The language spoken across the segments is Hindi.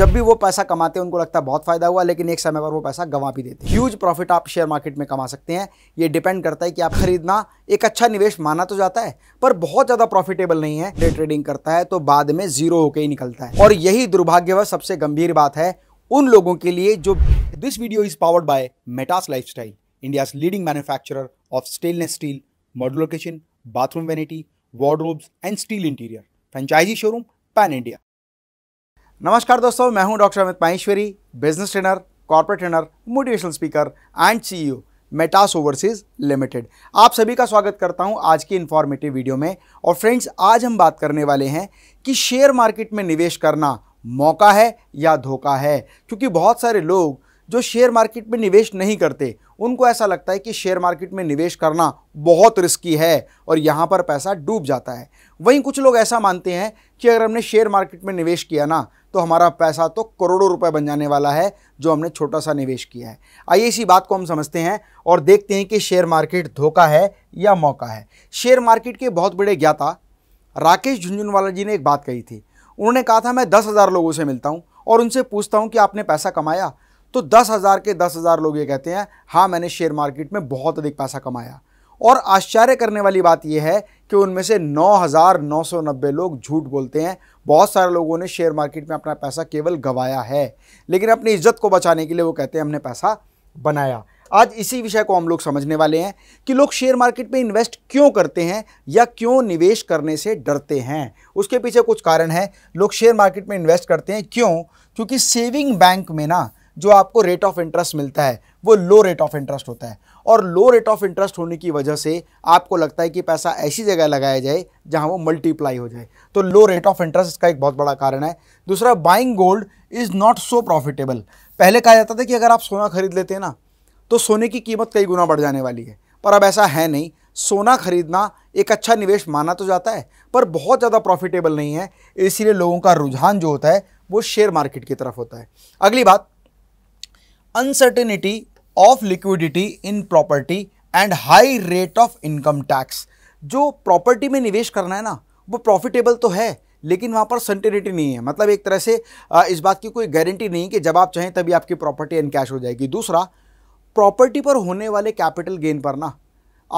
जब भी वो पैसा कमाते हैं उनको लगता है बहुत फायदा हुआ लेकिन एक समय पर वो पैसा गंवा भी देते हैं ह्यूज प्रॉफिट आप शेयर मार्केट में कमा सकते हैं ये डिपेंड करता है कि आप खरीदना एक अच्छा निवेश माना तो जाता है पर बहुत ज़्यादा प्रॉफिटेबल नहीं है डे ट्रेडिंग करता है तो बाद में जीरो होकर ही निकलता है और यही दुर्भाग्यवश सबसे गंभीर बात है उन लोगों के लिए जो this video is powered by Metas style India leading manufacturer of stainless steel modular kitchen bathroom vanity wardrobes and steel interior franchisee showroom pan India नमस्कार दोस्तों मैं हूं doctor Amit Maheshwari business trainer corporate trainer motivational speaker and CEO Metas overseas limited आप सभी का स्वागत करता हूं आज की इन्फॉर्मेटिव वीडियो में और फ्रेंड्स आज हम बात करने वाले हैं कि शेयर मार्केट में निवेश करना मौका है या धोखा है क्योंकि बहुत सारे लोग जो शेयर मार्केट में निवेश नहीं करते उनको ऐसा लगता है कि शेयर मार्केट में निवेश करना बहुत रिस्की है और यहाँ पर पैसा डूब जाता है वहीं कुछ लोग ऐसा मानते हैं कि अगर हमने शेयर मार्केट में निवेश किया ना तो हमारा पैसा तो करोड़ों रुपए बन जाने वाला है जो हमने छोटा सा निवेश किया है आइए इसी बात को हम समझते हैं और देखते हैं कि शेयर मार्केट धोखा है या मौका है शेयर मार्केट के बहुत बड़े ज्ञाता राकेश झुंझुनवाला जी ने एक बात कही थी उन्होंने कहा था मैं दस हज़ार लोगों से मिलता हूँ और उनसे पूछता हूँ कि आपने पैसा कमाया तो दस हज़ार के दस हज़ार लोग ये कहते हैं हाँ मैंने शेयर मार्केट में बहुत अधिक पैसा कमाया और आश्चर्य करने वाली बात यह है कि उनमें से 9,990 लोग झूठ बोलते हैं बहुत सारे लोगों ने शेयर मार्केट में अपना पैसा केवल गंवाया है लेकिन अपनी इज्जत को बचाने के लिए वो कहते हैं हमने पैसा बनाया आज इसी विषय को हम लोग समझने वाले हैं कि लोग शेयर मार्केट में इन्वेस्ट क्यों करते हैं या क्यों निवेश करने से डरते हैं उसके पीछे कुछ कारण है लोग शेयर मार्केट में इन्वेस्ट करते हैं क्यों क्योंकि सेविंग बैंक में ना जो आपको रेट ऑफ इंटरेस्ट मिलता है वो लो रेट ऑफ इंटरेस्ट होता है और लो रेट ऑफ इंटरेस्ट होने की वजह से आपको लगता है कि पैसा ऐसी जगह लगाया जाए जहाँ वो मल्टीप्लाई हो जाए तो लो रेट ऑफ इंटरेस्ट इसका एक बहुत बड़ा कारण है दूसरा buying gold is not so profitable पहले कहा जाता था कि अगर आप सोना खरीद लेते हैं ना तो सोने की कीमत कई गुना बढ़ जाने वाली है पर अब ऐसा है नहीं सोना खरीदना एक अच्छा निवेश माना तो जाता है पर बहुत ज़्यादा प्रॉफिटेबल नहीं है इसीलिए लोगों का रुझान जो होता है वो शेयर मार्केट की तरफ होता है अगली बात uncertainty of liquidity in property and high rate of income tax जो प्रॉपर्टी में निवेश करना है ना वो प्रॉफिटेबल तो है लेकिन वहाँ पर सेंटिनिटी नहीं है मतलब एक तरह से इस बात की कोई गारंटी नहीं कि जब आप चाहें तभी आपकी प्रॉपर्टी एन कैश हो जाएगी दूसरा प्रॉपर्टी पर होने वाले कैपिटल गेन पर ना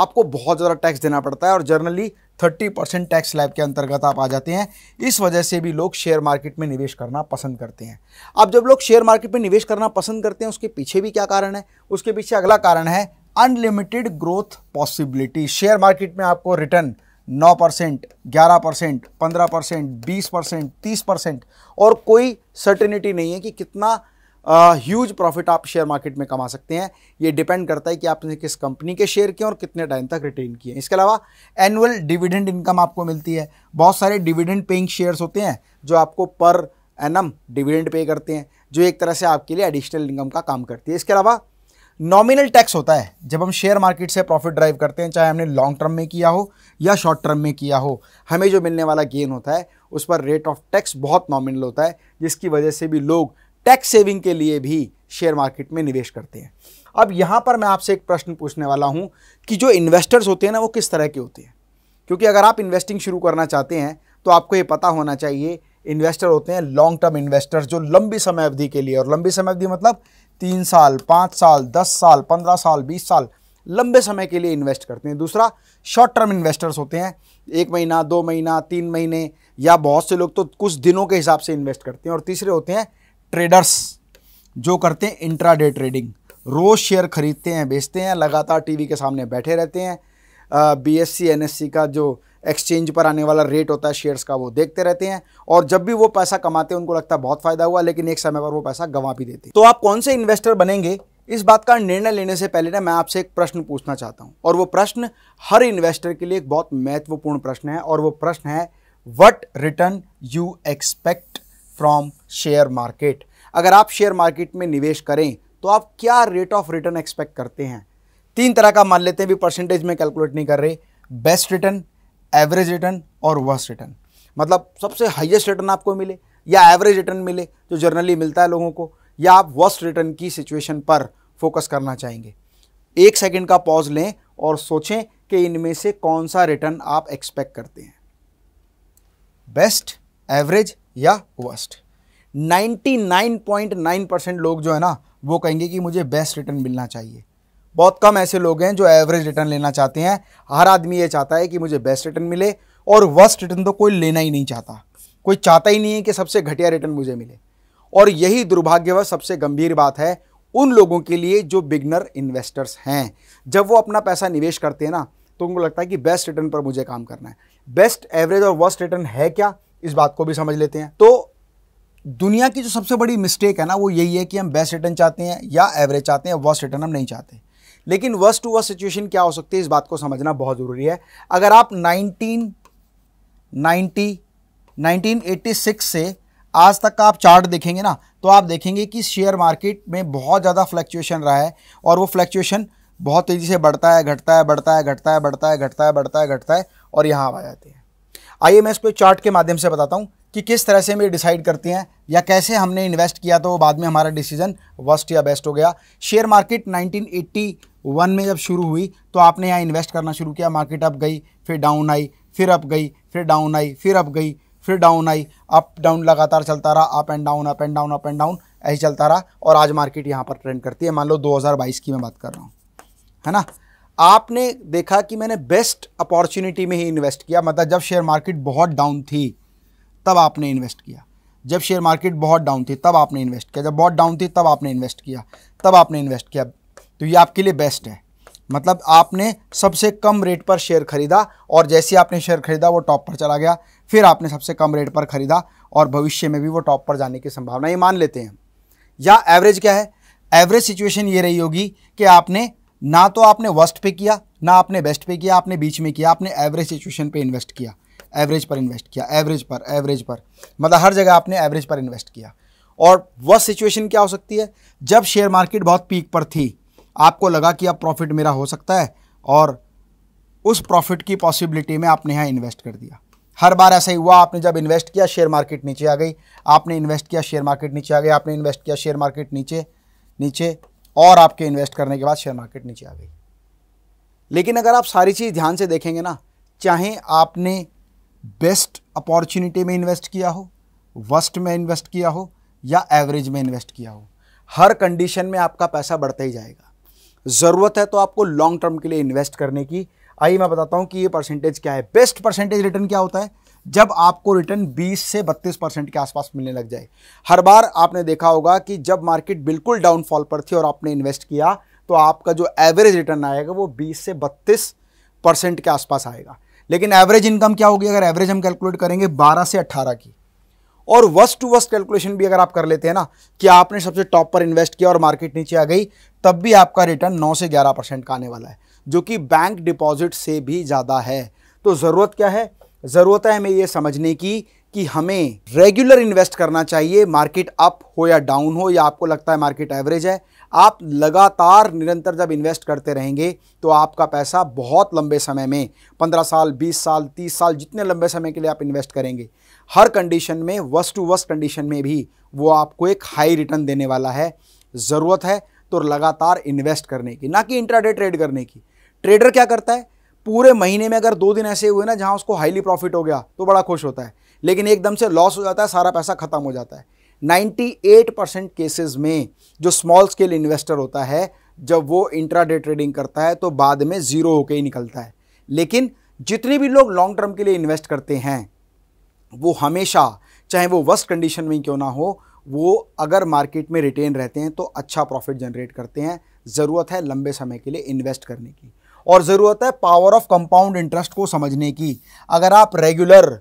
आपको बहुत ज़्यादा टैक्स देना पड़ता है और जनरली 30 परसेंट टैक्स स्लैब के अंतर्गत आप आ जाते हैं इस वजह से भी लोग शेयर मार्केट में निवेश करना पसंद करते हैं अब जब लोग शेयर मार्केट में निवेश करना पसंद करते हैं उसके पीछे भी क्या कारण है उसके पीछे अगला कारण है unlimited growth possibility share market में आपको रिटर्न नौ परसेंट ग्यारह परसेंट पंद्रह परसेंट बीस परसेंट तीस परसेंट और कोई सर्टिनिटी नहीं है कि कितना ह्यूज प्रॉफिट आप शेयर मार्केट में कमा सकते हैं ये डिपेंड करता है कि आपने किस कंपनी के शेयर किए और कितने टाइम तक रिटेन किए इसके अलावा एनुअल डिविडेंड इनकम आपको मिलती है बहुत सारे डिविडेंड पेइंग शेयर्स होते हैं जो आपको पर एनम डिविडेंड पे करते हैं जो एक तरह से आपके लिए एडिशनल इनकम का काम करती है इसके अलावा नॉमिनल टैक्स होता है जब हम शेयर मार्केट से प्रॉफिट ड्राइव करते हैं चाहे हमने लॉन्ग टर्म में किया हो या शॉर्ट टर्म में किया हो हमें जो मिलने वाला गेन होता है उस पर रेट ऑफ टैक्स बहुत नॉमिनल होता है जिसकी वजह से भी लोग टैक्स सेविंग के लिए भी शेयर मार्केट में निवेश करते हैं अब यहाँ पर मैं आपसे एक प्रश्न पूछने वाला हूँ कि जो इन्वेस्टर्स होते हैं ना वो किस तरह के होते हैं क्योंकि अगर आप इन्वेस्टिंग शुरू करना चाहते हैं तो आपको ये पता होना चाहिए इन्वेस्टर होते हैं लॉन्ग टर्म इन्वेस्टर्स जो लंबी समय अवधि के लिए और लंबी समय अवधि मतलब तीन साल पाँच साल दस साल पंद्रह साल बीस साल लंबे समय के लिए इन्वेस्ट करते हैं दूसरा शॉर्ट टर्म इन्वेस्टर्स होते हैं एक महीना दो महीना तीन महीने या बहुत से लोग तो कुछ दिनों के हिसाब से इन्वेस्ट करते हैं और तीसरे होते हैं ट्रेडर्स जो करते हैं इंट्राडे ट्रेडिंग रोज़ शेयर ख़रीदते हैं बेचते हैं लगातार टीवी के सामने बैठे रहते हैं बीएससी एनएससी का जो एक्सचेंज पर आने वाला रेट होता है शेयर्स का वो देखते रहते हैं और जब भी वो पैसा कमाते हैं उनको लगता है बहुत फ़ायदा हुआ लेकिन एक समय पर वो पैसा गंवा भी देते हैं तो आप कौन से इन्वेस्टर बनेंगे इस बात का निर्णय लेने से पहले ना मैं आपसे एक प्रश्न पूछना चाहता हूँ और वो प्रश्न हर इन्वेस्टर के लिए एक बहुत महत्वपूर्ण प्रश्न है और वो प्रश्न है what return you expect from share market अगर आप शेयर मार्केट में निवेश करें तो आप क्या रेट ऑफ रिटर्न एक्सपेक्ट करते हैं तीन तरह का मान लेते हैं भी परसेंटेज में कैलकुलेट नहीं कर रहे बेस्ट रिटर्न एवरेज रिटर्न और वर्स्ट रिटर्न मतलब सबसे हाईएस्ट रिटर्न आपको मिले या एवरेज रिटर्न मिले जो जर्नली मिलता है लोगों को या आप वर्स्ट रिटर्न की सिचुएशन पर फोकस करना चाहेंगे एक सेकेंड का पॉज लें और सोचें कि इनमें से कौन सा रिटर्न आप एक्सपेक्ट करते हैं बेस्ट एवरेज या वर्स्ट 99.9 परसेंट लोग जो है ना वो कहेंगे कि मुझे बेस्ट रिटर्न मिलना चाहिए बहुत कम ऐसे लोग हैं जो एवरेज रिटर्न लेना चाहते हैं हर आदमी ये चाहता है कि मुझे बेस्ट रिटर्न मिले और वर्स्ट रिटर्न तो कोई लेना ही नहीं चाहता कोई चाहता ही नहीं है कि सबसे घटिया रिटर्न मुझे मिले और यही दुर्भाग्यवश सबसे गंभीर बात है उन लोगों के लिए जो बिगनर इन्वेस्टर्स हैं जब वो अपना पैसा निवेश करते हैं ना तो उनको लगता है कि बेस्ट रिटर्न पर मुझे काम करना है बेस्ट एवरेज और वर्स्ट रिटर्न है क्या इस बात को भी समझ लेते हैं तो दुनिया की जो सबसे बड़ी मिस्टेक है ना वो यही है कि हम बेस्ट रिटर्न चाहते हैं या एवरेज चाहते हैं वर्स्ट रिटर्न हम नहीं चाहते लेकिन वर्स्ट टू वर्स्ट सिचुएशन क्या हो सकती है इस बात को समझना बहुत ज़रूरी है अगर आप 1990 1986 से आज तक का आप चार्ट देखेंगे ना तो आप देखेंगे कि शेयर मार्केट में बहुत ज़्यादा फ्लक्चुएशन रहा है और वो फ्लक्चुएशन बहुत तेज़ी से बढ़ता है घटता है बढ़ता है घटता है बढ़ता है घटता है बढ़ता है घटता है और यहाँ आ जाते हैं आइए मैं इसको चार्ट के माध्यम से बताता हूँ कि किस तरह से हम ये डिसाइड करते हैं या कैसे हमने इन्वेस्ट किया तो बाद में हमारा डिसीजन वर्स्ट या बेस्ट हो गया शेयर मार्केट 1981 में जब शुरू हुई तो आपने यहाँ इन्वेस्ट करना शुरू किया मार्केट अप गई फिर डाउन आई फिर अप गई फिर डाउन आई फिर अप गई फिर डाउन आई अप डाउन लगातार चलता रहा up and down up and down up and down ऐसे चलता रहा और आज मार्केट यहाँ पर ट्रेंड करती है मान लो दो की मैं बात कर रहा हूँ है ना आपने देखा कि मैंने बेस्ट अपॉर्चुनिटी में ही इन्वेस्ट किया मतलब जब शेयर मार्केट बहुत डाउन थी तब आपने इन्वेस्ट किया जब शेयर मार्केट बहुत डाउन थी तब आपने इन्वेस्ट किया जब बहुत डाउन थी तब आपने इन्वेस्ट किया तब आपने इन्वेस्ट किया तो ये आपके लिए बेस्ट है मतलब आपने सबसे कम रेट पर शेयर खरीदा और जैसे आपने शेयर खरीदा वो टॉप पर चला गया फिर आपने सबसे कम रेट पर खरीदा और भविष्य में भी वो टॉप पर जाने की संभावना ये मान लेते हैं या एवरेज क्या है एवरेज सिचुएशन ये रही होगी कि आपने ना तो आपने वर्स्ट पे किया ना आपने बेस्ट पे किया आपने बीच में किया आपने एवरेज सिचुएशन पे इन्वेस्ट किया एवरेज पर इन्वेस्ट किया एवरेज पर एवरेज पर मतलब हर जगह आपने एवरेज पर इन्वेस्ट किया और वह सिचुएशन क्या हो सकती है जब शेयर मार्केट बहुत पीक पर थी आपको लगा कि अब प्रॉफिट मेरा हो सकता है और उस प्रॉफिट की पॉसिबिलिटी में आपने यहाँ इन्वेस्ट कर दिया हर बार ऐसा ही हुआ आपने जब इन्वेस्ट किया शेयर मार्केट नीचे आ गई आपने इन्वेस्ट किया शेयर मार्केट नीचे आ गई आपने इन्वेस्ट किया शेयर मार्केट नीचे नीचे और आपके इन्वेस्ट करने के बाद शेयर मार्केट नीचे आ गई लेकिन अगर आप सारी चीज़ ध्यान से देखेंगे ना चाहे आपने बेस्ट अपॉर्चुनिटी में इन्वेस्ट किया हो वर्स्ट में इन्वेस्ट किया हो या एवरेज में इन्वेस्ट किया हो हर कंडीशन में आपका पैसा बढ़ता ही जाएगा ज़रूरत है तो आपको लॉन्ग टर्म के लिए इन्वेस्ट करने की आइए मैं बताता हूँ कि ये परसेंटेज क्या है बेस्ट परसेंटेज रिटर्न क्या होता है जब आपको रिटर्न 20 से 32 परसेंट के आसपास मिलने लग जाए हर बार आपने देखा होगा कि जब मार्केट बिल्कुल डाउनफॉल पर थी और आपने इन्वेस्ट किया तो आपका जो एवरेज रिटर्न आएगा वो 20 से 32 परसेंट के आसपास आएगा लेकिन एवरेज इनकम क्या होगी अगर एवरेज हम कैलकुलेट करेंगे 12 से 18 की और वर्स्ट टू वर्स्ट कैलकुलेशन भी अगर आप कर लेते हैं ना कि आपने सबसे टॉप पर इन्वेस्ट किया और मार्केट नीचे आ गई तब भी आपका रिटर्न नौ से ग्यारह परसेंट का आने वाला है जो कि बैंक डिपॉजिट से भी ज़्यादा है तो ज़रूरत क्या है ज़रूरत है हमें यह समझने की कि हमें रेगुलर इन्वेस्ट करना चाहिए मार्केट अप हो या डाउन हो या आपको लगता है मार्केट एवरेज है आप लगातार निरंतर जब इन्वेस्ट करते रहेंगे तो आपका पैसा बहुत लंबे समय में पंद्रह साल बीस साल तीस साल जितने लंबे समय के लिए आप इन्वेस्ट करेंगे हर कंडीशन में वर्स्ट टू वर्स्ट कंडीशन में भी वो आपको एक हाई रिटर्न देने वाला है ज़रूरत है तो लगातार इन्वेस्ट करने की ना कि इंट्राडे ट्रेड करने की ट्रेडर क्या करता है पूरे महीने में अगर दो दिन ऐसे हुए ना जहाँ उसको हाईली प्रॉफिट हो गया तो बड़ा खुश होता है लेकिन एकदम से लॉस हो जाता है सारा पैसा खत्म हो जाता है 98 परसेंट केसेज में जो स्मॉल स्केल इन्वेस्टर होता है जब वो इंट्राडे ट्रेडिंग करता है तो बाद में ज़ीरो होके ही निकलता है लेकिन जितने भी लोग लॉन्ग टर्म के लिए इन्वेस्ट करते हैं वो हमेशा चाहे वो वर्स्ट कंडीशन में क्यों ना हो वो अगर मार्केट में रिटेन रहते हैं तो अच्छा प्रॉफिट जनरेट करते हैं ज़रूरत है लंबे समय के लिए इन्वेस्ट करने की और ज़रूरत है पावर ऑफ कंपाउंड इंटरेस्ट को समझने की अगर आप रेगुलर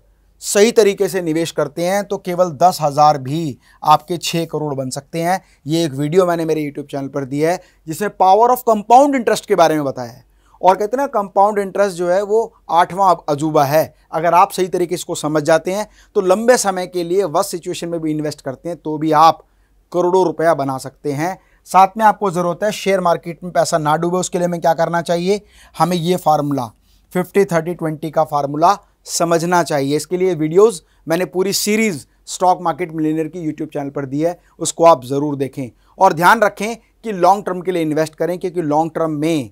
सही तरीके से निवेश करते हैं तो केवल दस हज़ार भी आपके छः करोड़ बन सकते हैं ये एक वीडियो मैंने मेरे यूट्यूब चैनल पर दी है जिसमें पावर ऑफ कंपाउंड इंटरेस्ट के बारे में बताया है और कहते हैं ना कंपाउंड इंटरेस्ट जो है वो आठवां अजूबा है अगर आप सही तरीके इसको समझ जाते हैं तो लंबे समय के लिए वस सिचुएशन में भी इन्वेस्ट करते हैं तो भी आप करोड़ों रुपया बना सकते हैं साथ में आपको ज़रूरत है शेयर मार्केट में पैसा ना डूबे उसके लिए हमें क्या करना चाहिए हमें ये फार्मूला फिफ्टी थर्टी ट्वेंटी का फार्मूला समझना चाहिए इसके लिए वीडियोस मैंने पूरी सीरीज़ स्टॉक मार्केट मिलीनियर की यूट्यूब चैनल पर दी है उसको आप ज़रूर देखें और ध्यान रखें कि लॉन्ग टर्म के लिए इन्वेस्ट करें क्योंकि लॉन्ग टर्म में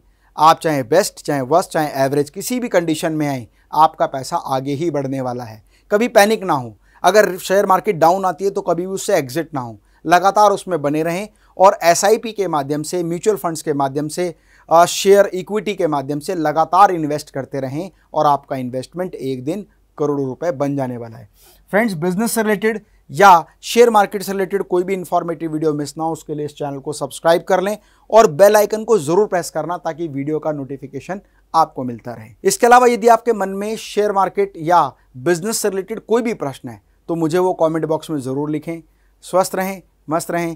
आप चाहे बेस्ट चाहे वर्स्ट चाहे एवरेज किसी भी कंडीशन में आए आपका पैसा आगे ही बढ़ने वाला है कभी पैनिक ना हो अगर शेयर मार्केट डाउन आती है तो कभी भी उससे एग्जिट ना हो लगातार उसमें बने रहें और एस के माध्यम से म्यूचुअल फंड्स के माध्यम से शेयर इक्विटी के माध्यम से लगातार इन्वेस्ट करते रहें और आपका इन्वेस्टमेंट एक दिन करोड़ों रुपए बन जाने वाला है फ्रेंड्स बिजनेस से रिलेटेड या शेयर मार्केट से रिलेटेड कोई भी इन्फॉर्मेटिव वीडियो मिस ना हो उसके लिए इस चैनल को सब्सक्राइब कर लें और बेल आइकन को जरूर प्रेस करना ताकि वीडियो का नोटिफिकेशन आपको मिलता रहे इसके अलावा यदि आपके मन में शेयर मार्केट या बिजनेस से रिलेटेड कोई भी प्रश्न है तो मुझे वो कॉमेंट बॉक्स में ज़रूर लिखें स्वस्थ रहें मस्त रहें